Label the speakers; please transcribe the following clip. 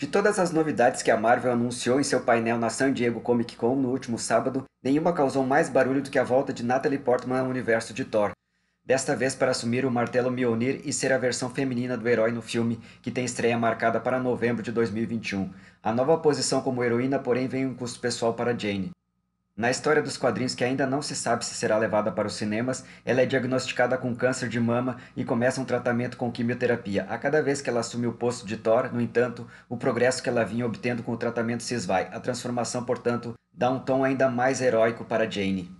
Speaker 1: De todas as novidades que a Marvel anunciou em seu painel na San Diego Comic Con no último sábado, nenhuma causou mais barulho do que a volta de Natalie Portman ao universo de Thor. Desta vez para assumir o martelo Mjolnir e ser a versão feminina do herói no filme, que tem estreia marcada para novembro de 2021. A nova posição como heroína, porém, vem um custo pessoal para Jane. Na história dos quadrinhos que ainda não se sabe se será levada para os cinemas, ela é diagnosticada com câncer de mama e começa um tratamento com quimioterapia. A cada vez que ela assume o posto de Thor, no entanto, o progresso que ela vinha obtendo com o tratamento se esvai. A transformação, portanto, dá um tom ainda mais
Speaker 2: heróico para Jane.